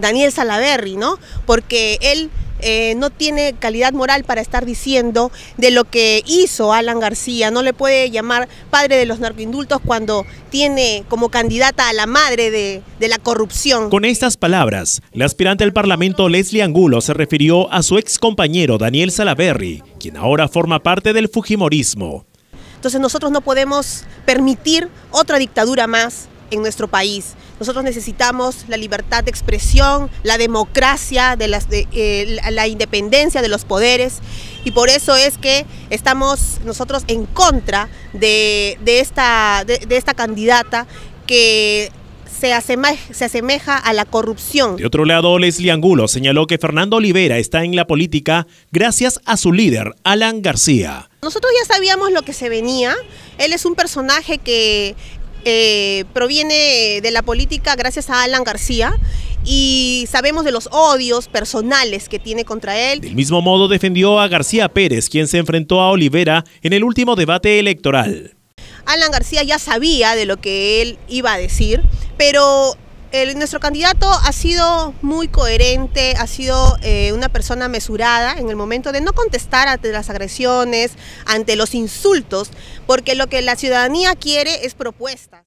Daniel Salaverry, ¿no? Porque él eh, no tiene calidad moral para estar diciendo de lo que hizo Alan García. No le puede llamar padre de los narcoindultos cuando tiene como candidata a la madre de, la corrupción. Con estas palabras, la aspirante al Parlamento Leslie Angulo se refirió a su ex compañero Daniel Salaverry, quien ahora forma parte del Fujimorismo. Entonces nosotros no podemos permitir otra dictadura más en nuestro país. Nosotros necesitamos la libertad de expresión, la democracia, eh, la independencia de los poderes y por eso es que estamos nosotros en contra de, esta, candidata que se asemeja, se, asemeja a la corrupción. De otro lado, Leslie Angulo señaló que Fernando Olivera está en la política gracias a su líder, Alan García. Nosotros ya sabíamos lo que se venía. Él es un personaje que eh, proviene de la política gracias a Alan García y sabemos de los odios personales que tiene contra él. Del mismo modo defendió a García Pérez, quien se enfrentó a Olivera en el último debate electoral. Alan García ya sabía de lo que él iba a decir, pero nuestro candidato ha sido muy coherente, ha sido eh, una persona mesurada en el momento de no contestar ante las agresiones, ante los insultos, porque lo que la ciudadanía quiere es propuestas.